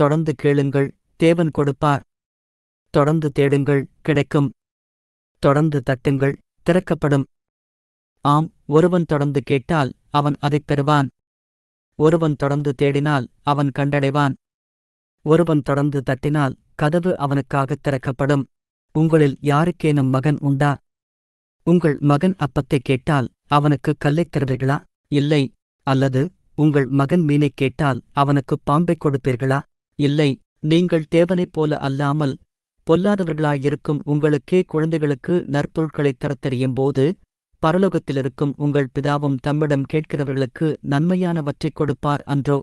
தொடர்ந்து கேளுங்கள் தேவன் கொடுப்பார் தொடர்ந்து தேடுங்கள் கிடைக்கும் தொடர்ந்து தட்டுங்கள் திறக்கப்படும் ஆம் ஒருவன் தொடர்ந்து கேட்டால் அவன் அதைப் பெறுவான் ஒருவன் தொடர்ந்து தேடினால் அவன் கண்டடைவான் ஒருவன் தொடர்ந்து தட்டினால் கதவு அவனுக்காக திறக்கப்படும் உங்களில் யாருக்கேனும் மகன் உண்டா உங்கள் மகன் அப்பத்தை கேட்டால் அவனுக்கு கல்லை தருவீர்களா இல்லை அல்லது உங்கள் மகன் மீனை கேட்டால் அவனுக்கு பாம்பை கொடுப்பீர்களா இல்லை நீங்கள் தேவனைப் போல அல்லாமல் பொல்லாதவர்களாயிருக்கும் உங்களுக்கே குழந்தைகளுக்கு நற்பொருட்களைத் தரத் தெரியும் போது பரலோகத்திலிருக்கும் உங்கள் பிதாவும் தம்மிடம் கேட்கிறவர்களுக்கு நன்மையானவற்றைக் கொடுப்பார் அன்றோ